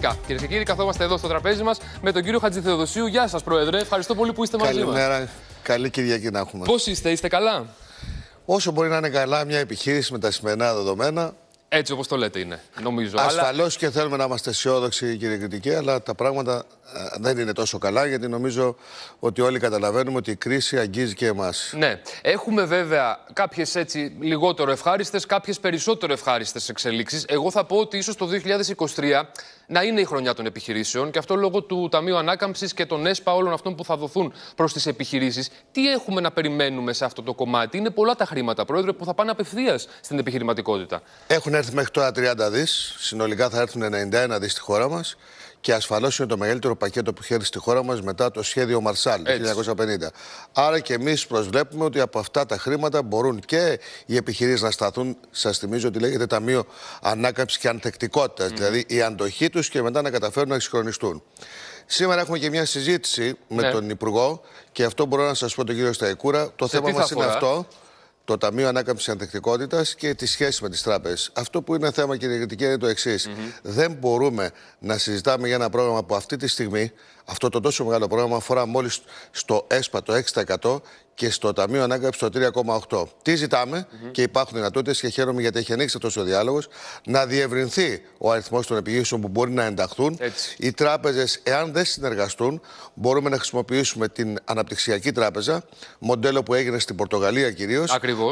θετικά. Κυρίες και κύριοι, καθόμαστε εδώ στο τραπέζι μας με τον κύριο Χατζηθεοδοσίου. Γεια σας, Πρόεδρε. Ευχαριστώ πολύ που είστε μαζί μας. Καλημέρα. Μας. Καλή Κυριακή να έχουμε. Πώς είστε, είστε καλά. Όσο μπορεί να είναι καλά μια επιχείρηση με τα σημερινά δεδομένα, έτσι όπως το λέτε είναι, νομίζω. Ασφαλώ αλλά... και θέλουμε να είμαστε αισιόδοξοι, κύριε Κριτική, αλλά τα πράγματα ε, δεν είναι τόσο καλά, γιατί νομίζω ότι όλοι καταλαβαίνουμε ότι η κρίση αγγίζει και εμάς. Ναι. Έχουμε βέβαια κάποιες έτσι λιγότερο ευχάριστες, κάποιες περισσότερο ευχάριστες εξελίξεις. Εγώ θα πω ότι ίσως το 2023 να είναι η χρονιά των επιχειρήσεων και αυτό λόγω του Ταμείου Ανάκαμψης και των ΕΣΠΑ όλων αυτών που θα δοθούν προς τις επιχειρήσεις. Τι έχουμε να περιμένουμε σε αυτό το κομμάτι. Είναι πολλά τα χρήματα, Πρόεδρε, που θα πάνε απευθείας στην επιχειρηματικότητα. Έχουν έρθει μέχρι τώρα 30 δις. Συνολικά θα έρθουν 91 δις στη χώρα μας. Και ασφαλώς είναι το μεγαλύτερο πακέτο που έρθει στη χώρα μας μετά το σχέδιο Μαρσάλ του 1950. Άρα και εμείς προσβλέπουμε ότι από αυτά τα χρήματα μπορούν και οι επιχειρήσεις να σταθούν. Σας θυμίζω ότι λέγεται Ταμείο Ανάκαμψης και Ανθεκτικότητας, δηλαδή η αντοχή τους και μετά να καταφέρουν να εξυγχρονιστούν. Σήμερα έχουμε και μια συζήτηση με ναι. τον Υπουργό και αυτό μπορώ να σας πω τον κύριο Σταϊκούρα. Το θέμα μα είναι αυτό το Ταμείο Ανάκαμψης Αντεκτικότητα και τη σχέση με τις τράπεζες. Αυτό που είναι θέμα, κύριε είναι το εξη Δεν μπορούμε να συζητάμε για ένα πρόγραμμα που αυτή τη στιγμή, αυτό το τόσο μεγάλο πρόγραμμα, αφορά μόλις στο ΕΣΠΑ το 6% και στο Ταμείο Ανάκαμψης το 3,8. Τι ζητάμε mm-hmm. και υπάρχουν δυνατότητες και χαίρομαι γιατί έχει ανοίξει αυτός ο διάλογος να διευρυνθεί ο αριθμός των επιχειρήσεων που μπορεί να ενταχθούν. Έτσι. Οι τράπεζες, εάν δεν συνεργαστούν, μπορούμε να χρησιμοποιήσουμε την αναπτυξιακή τράπεζα, μοντέλο που έγινε στην Πορτογαλία κυρίως.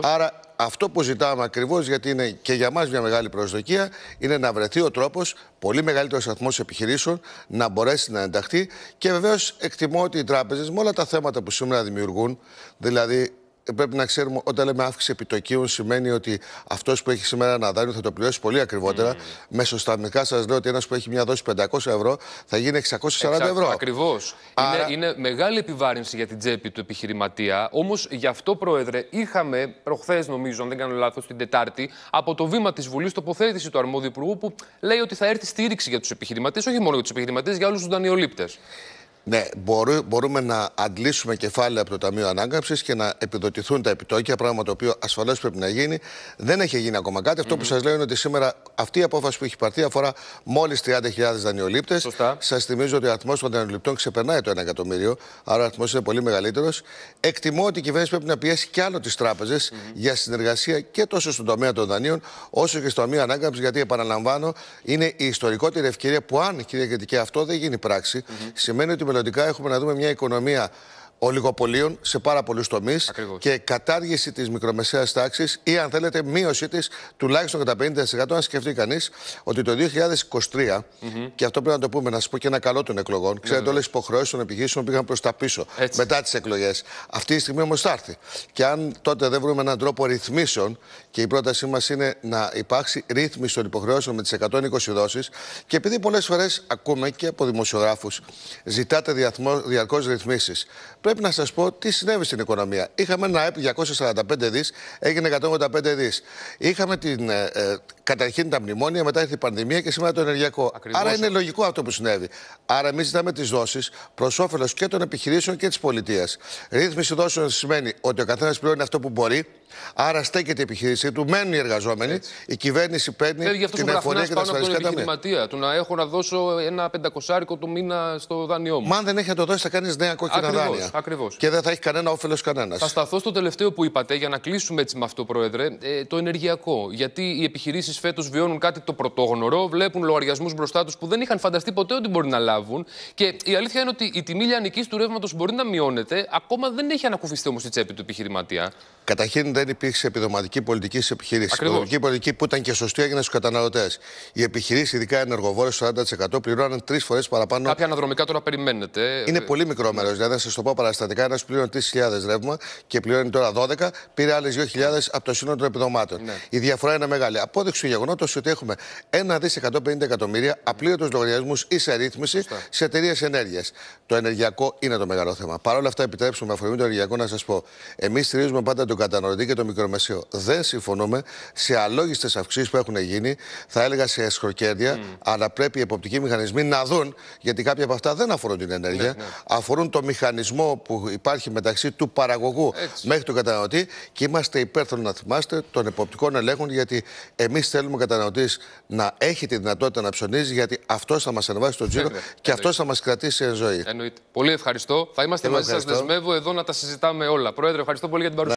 Άρα αυτό που ζητάμε ακριβώς, γιατί είναι και για μας μια μεγάλη προσδοκία, είναι να βρεθεί ο τρόπος πολύ μεγαλύτερος αριθμός επιχειρήσεων να μπορέσει να ενταχθεί. Και βεβαίως εκτιμώ ότι οι τράπεζες με όλα τα θέματα που σήμερα δημιουργούν, Δηλαδή, πρέπει να ξέρουμε όταν λέμε αύξηση επιτοκίων σημαίνει ότι αυτός που έχει σήμερα ένα δάνειο θα το πληρώσει πολύ ακριβότερα. Mm. Μεσοσταμικά σας λέω ότι ένας που έχει μια δόση 500 ευρώ θα γίνει 640 ευρώ. Ακριβώς. Είναι, είναι μεγάλη επιβάρυνση για την τσέπη του επιχειρηματία. Όμως γι' αυτό, Πρόεδρε, είχαμε προχθές, νομίζω, αν δεν κάνω λάθος, την Τετάρτη, από το βήμα της Βουλής τοποθέτηση του αρμόδιου υπουργού που λέει ότι θα έρθει στήριξη για τους επιχειρηματίες, όχι μόνο για τους επιχειρηματίες, για όλους τους δανειολήπτες. Ναι, μπορούμε, μπορούμε να αντλήσουμε κεφάλαια από το Ταμείο Ανάγκαψη και να επιδοτηθούν τα επιτόκια, πράγμα το οποίο ασφαλώς πρέπει να γίνει. Δεν έχει γίνει ακόμα κάτι. Mm-hmm. Αυτό που σας λέω είναι ότι σήμερα αυτή η απόφαση που έχει πάρθει αφορά μόλις 30.000 δανειολήπτε. Σας θυμίζω ότι ο αριθμός των δανειολήπτων ξεπερνάει το 1 εκατομμύριο, άρα ο αριθμός είναι πολύ μεγαλύτερος. Εκτιμώ ότι η κυβέρνηση πρέπει να πιέσει κι άλλο τις τράπεζες mm-hmm. για συνεργασία και τόσο στον τομέα των δανείων, όσο και στο Ταμείο Ανάγκαψη, γιατί επαναλαμβάνω, είναι η ιστορικότερη ευκαιρία που αν, κυρία Κριτική, αυτό δεν γίνει πράξη, mm-hmm. σημαίνει ότι μελλοντικά έχουμε να δούμε μια οικονομία ολιγοπολίων σε πάρα πολλούς τομείς και κατάργηση της μικρομεσαίας τάξης ή, αν θέλετε, μείωσή της τουλάχιστον κατά 50%. Αν σκεφτεί κανείς ότι το 2023, και αυτό πρέπει να το πούμε, να σας πω και ένα καλό των εκλογών, ναι, ξέρετε, ναι, ναι. όλες οι υποχρεώσεις των επιχειρήσεων πήγαν προς τα πίσω μετά τις εκλογές. Αυτή η στιγμή όμως θα έρθει. Και αν τότε δεν βρούμε έναν τρόπο ρυθμίσεων, και η πρότασή μας είναι να υπάρξει ρύθμιση των υποχρεώσεων με τις 120 δόσεις, και επειδή πολλές φορές ακούμε και από δημοσιογράφους ζητάτε διαρκώς ρυθμίσεις πρέπει να σας πω τι συνέβη στην οικονομία. Είχαμε ένα ΑΕΠ 245 δις, έγινε 185 δις. Είχαμε την, ε, ε, καταρχήν τα μνημόνια, μετά ήρθε η πανδημία και σήμερα το ενεργειακό. Ακριβώς. Άρα είναι λογικό αυτό που συνέβη. Άρα εμείς ζητάμε τις δόσεις προς όφελος και των επιχειρήσεων και της πολιτείας. Ρύθμιση δόσεων σημαίνει ότι ο καθένας πληρώνει αυτό που μπορεί, Άρα στέκεται η επιχείρησή του, μένουν οι εργαζόμενοι, Έτσι. η κυβέρνηση παίρνει Φέρει, την εφορία και τα ασφαλιστικά ταμεία. Του να έχω να δώσω ένα πεντακοσάρικο το μήνα στο δάνειό μου. Μα αν δεν έχει να το δώσει, θα κάνεις νέα κόκκινα ακριβώς, δάνεια. Ακριβώς. Και δεν θα έχει κανένα όφελος κανένας. Θα σταθώ στο τελευταίο που είπατε, για να κλείσουμε έτσι με αυτό, Πρόεδρε, ε, το ενεργειακό. Γιατί οι επιχειρήσεις φέτος βιώνουν κάτι το πρωτόγνωρο, βλέπουν λογαριασμούς μπροστά τους που δεν είχαν φανταστεί ποτέ ότι μπορεί να λάβουν. Και η αλήθεια είναι ότι η τιμή λιανικής του ρεύματος μπορεί να μειώνεται, ακόμα δεν έχει ανακουφιστεί όμως η τσέπη του επιχειρηματία. Καταρχήν δεν υπήρξε επιδοματική πολιτική στις επιχειρήσεις. Η επιδοματική πολιτική που ήταν και σωστή έγινε στους καταναλωτές. Οι επιχειρήσεις, ειδικά ενεργοβόρε, 40% πληρώναν τρεις φορές παραπάνω. Κάποια αναδρομικά τώρα περιμένετε. Είναι πολύ μικρό ναι. μέρος. Δηλαδή, να σας το πω παραστατικά, ένας πλήρωνε 3.000 ρεύμα και πληρώνει τώρα 12, πήρε άλλες 2.000 από το σύνολο των επιδομάτων. Ναι. Η διαφορά είναι μεγάλη. Απόδειξη του γεγονότος ότι έχουμε 1 δι 150 εκατομμύρια απλήρωτους λογαριασμούς ή σε ρύθμιση σε εταιρείες ενέργειας. Το ενεργειακό είναι το μεγάλο θέμα. Παρ' όλα αυτά, επιτρέψουμε με αφορμή το ενεργειακό να σας πω. Εμείς στηρίζουμε πάντα τον καταναλωτή και το μικρομεσαίο. Δεν συμφωνούμε σε αλόγιστες αυξήσεις που έχουν γίνει, θα έλεγα σε εσχροκέρδια, αλλά πρέπει οι εποπτικοί μηχανισμοί να δουν, γιατί κάποια από αυτά δεν αφορούν την ενέργεια, ναι, ναι. αφορούν το μηχανισμό που υπάρχει μεταξύ του παραγωγού μέχρι τον καταναλωτή και είμαστε υπέρ, θέλω να θυμάστε, των εποπτικών ελέγχων, γιατί εμείς θέλουμε ο καταναλωτής να έχει τη δυνατότητα να ψωνίζει, γιατί αυτό θα μας ανεβάσει τον τζίρο ναι, και αυτό θα μας κρατήσει σε ζωή. Εννοείται. Πολύ ευχαριστώ. Θα είμαστε μαζί σας. Δεσμεύω εδώ να τα συζητάμε όλα. Πρόεδρε, ευχαριστώ πολύ για την παρουσία.